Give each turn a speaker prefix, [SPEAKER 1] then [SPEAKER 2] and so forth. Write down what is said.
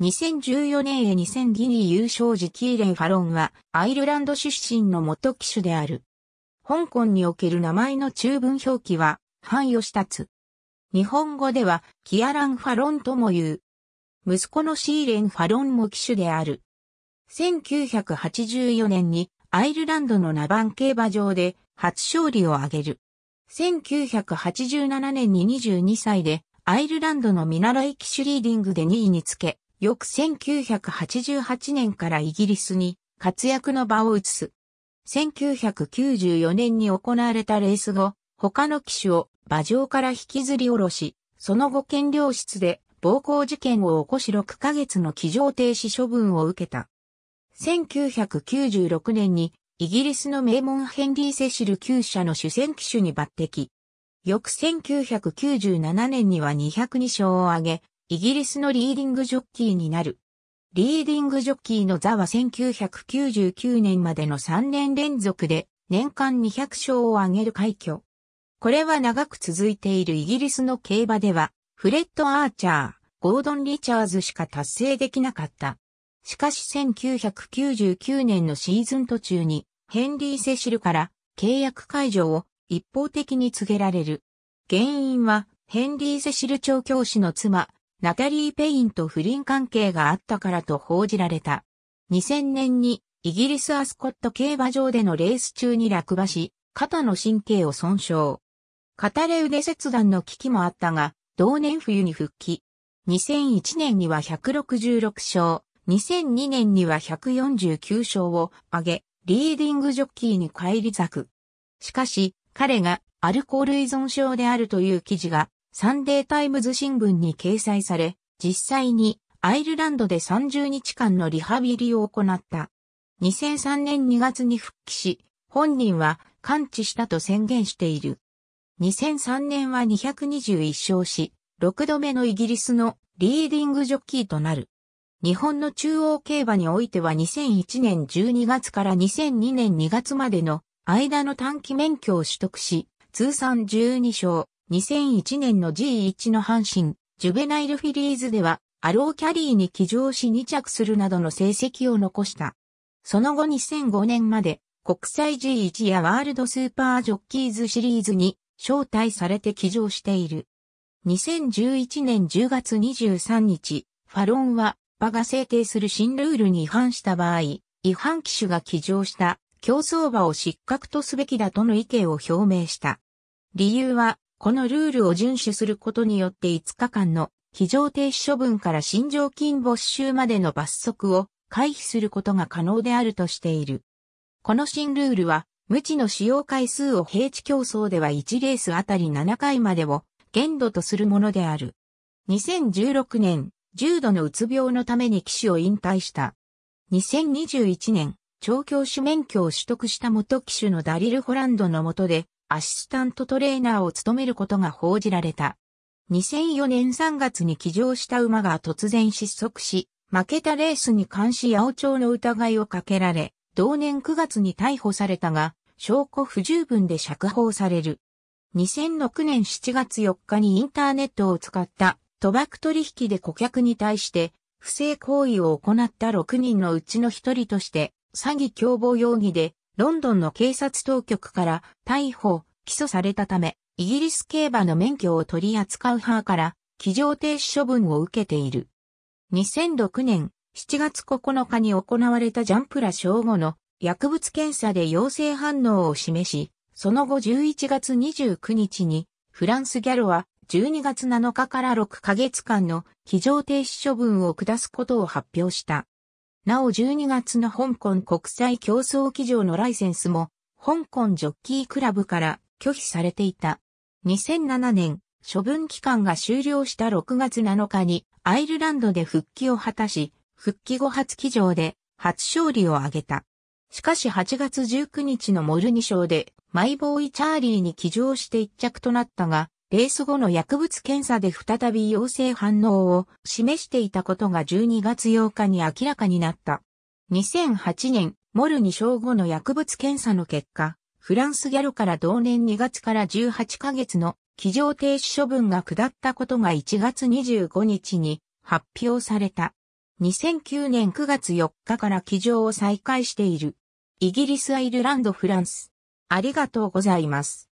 [SPEAKER 1] 2014年へ2000ギリ優勝時キーレン・ファロンはアイルランド出身の元騎手である。香港における名前の中文表記は、繁栄したつ。日本語では、キアラン・ファロンとも言う。息子のシーレン・ファロンも騎手である。1984年にアイルランドのナバン競馬場で初勝利を挙げる。1987年に22歳でアイルランドの見習い騎手リーディングで2位につけ、翌1988年からイギリスに活躍の場を移す。1994年に行われたレース後、他の騎手を馬上から引きずり下ろし、その後検量室で暴行事件を起こし6ヶ月の騎乗停止処分を受けた。1996年にイギリスの名門ヘンリー・セシル厩社の主戦騎手に抜擢。翌1997年には202勝を挙げ、イギリスのリーディングジョッキーになる。リーディングジョッキーの座は1999年までの3年連続で年間200勝を挙げる快挙。これは長く続いているイギリスの競馬では、フレッド・アーチャー、ゴードン・リチャーズしか達成できなかった。しかし1999年のシーズン途中に、ヘンリー・セシルから契約解除を一方的に告げられる。原因は、ヘンリー・セシル調教師の妻、ナタリー・ペインと不倫関係があったからと報じられた。2000年にイギリスアスコット競馬場でのレース中に落馬し、肩の神経を損傷。片腕切断の危機もあったが、同年冬に復帰。2001年には166勝、2002年には149勝を挙げ、リーディングジョッキーに返り咲く。しかし、彼がアルコール依存症であるという記事がサンデータイムズ新聞に掲載され、実際にアイルランドで30日間のリハビリを行った。2003年2月に復帰し、本人は完治したと宣言している。2003年は221勝し、6度目のイギリスのリーディングジョッキーとなる。日本の中央競馬においては2001年12月から2002年2月までの間の短期免許を取得し、通算12勝、2001年の G1 の阪神、ジュベナイルフィリーズでは、アローキャリーに起乗し2着するなどの成績を残した。その後2005年まで、国際 G1 やワールドスーパージョッキーズシリーズに招待されて起乗している。2011年10月23日、ファロンは、場が制定する新ルールに違反した場合、違反機種が起乗した競争馬を失格とすべきだとの意見を表明した。理由は、このルールを遵守することによって5日間の非常停止処分から新常勤没収までの罰則を回避することが可能であるとしている。この新ルールは、無知の使用回数を平地競争では1レースあたり7回までを限度とするものである。2016年、重度のうつ病のために騎手を引退した。2021年、調教師免許を取得した元騎手のダリル・ホランドの下で、アシスタントトレーナーを務めることが報じられた。2004年3月に騎乗した馬が突然失速し、負けたレースに関し八百長の疑いをかけられ、同年9月に逮捕されたが、証拠不十分で釈放される。2006年7月4日にインターネットを使った賭博取引で顧客に対して不正行為を行った6人のうちの1人として詐欺共謀容疑でロンドンの警察当局から逮捕、起訴されたため、イギリス競馬の免許を取り扱う派から、騎乗停止処分を受けている。2006年7月9日に行われたジャンプラ正後の薬物検査で陽性反応を示し、その後11月29日にフランスギャロは12月7日から6ヶ月間の騎乗停止処分を下すことを発表した。なお12月の香港国際競争機場のライセンスも、香港ジョッキークラブから拒否されていた。2007年、処分期間が終了した6月7日にアイルランドで復帰を果たし、復帰後初騎乗で初勝利を挙げた。しかし8月19日のモルニ賞でマイボーイ・チャーリーに騎乗して一着となったが、レース後の薬物検査で再び陽性反応を示していたことが12月8日に明らかになった。2008年、モルに症後の薬物検査の結果、フランスギャルから同年2月から18ヶ月の騎乗停止処分が下ったことが1月25日に発表された。2009年9月4日から起乗を再開している。イギリス、アイルランド、フランス。ありがとうございます。